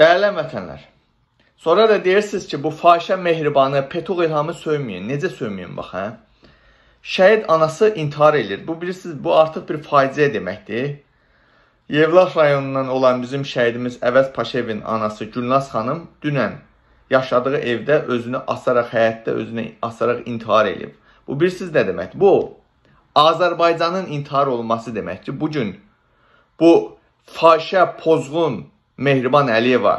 Dəyərli vətənlər, sonra da deyirsiniz ki, bu fahişə mehribanı, Petuq İlhamı söyməyin. Necə söyməyin bax, hə? Şəhid anası intihar eləyir. Bu bilirsiniz, bu artıq bir faciə deməkdir. Yevlax rayonundan olan bizim şəhidimiz Əvəz Paşevin anası Gülnaz xanım dünən yaşadığı evdə özünü asaraq, həyətdə özünü asaraq intihar eləyib. Bu bilirsiniz nə deməkdir? Bu Azərbaycanın intihar olması deməkdir. Bu gün bu fahişə, pozğun Mehriban Əliyeva,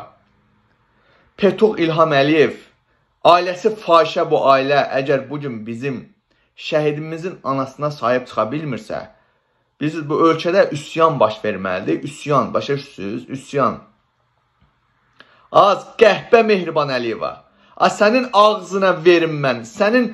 Petuq İlham Əliyev, ailəsi fahişə bu ailə əgər bugün bizim şəhidimizin anasına sahib çıxa bilmirsə, biz bu ölkədə üsyan baş verməlidir. Üsyan, başa düşürsünüz? Üsyan. Az qəhbə Mehriban Əliyeva. A sənin ağzına verim mən. Sənin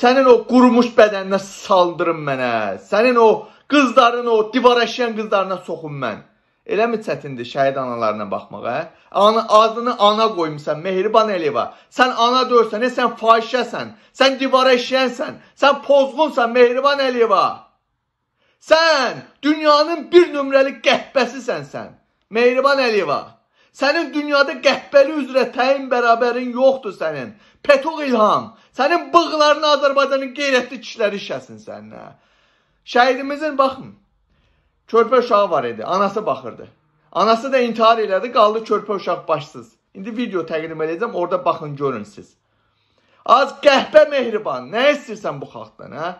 sənin o qurumuş bədəninə saldırım mənə. Sənin o qızların o divara şişən qızlarına soxun mən. Eləmi çətindir şəhid analarına baxmağa? Ana, adını ana qoymusan Mehriban Eliyeva. Sən ana deyirsən, e, sən fahişəsən, sən divara işləyənsən, sən pozğunsan Mehriban Eliyeva. Sən dünyanın bir nömrəli qəhbəsisən sən. Mehriban Eliyeva. Sənin dünyada qəhbəli üzrə təyin bərabərin yoxdur sənin. Petoq İlham. Sənin bığlarını Azərbaycanın qeyrətli kişiləri işləsin səninə. Şəhidimizin baxın körpə uşağı var idi, anası baxırdı. Anası da intihar elədi, qaldı körpə uşaq başsız. İndi video təqdim edəcəm, orada baxın, görün siz. Az qəhbə mehriban, nə istəyirsən bu xalqdan, hə?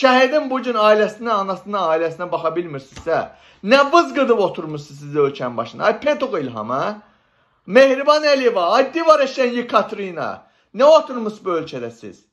Şəhidin bugün ailəsinə, anasına, ailəsinə baxa bilmirsinizsə, nə vız qıdıb oturmuşsunuz siz ölkənin başına? Ay Petok İlham, hə? Mehriban Əliyeva, ay divara Şenyi Katrina, nə oturmuş bu ölkədə siz?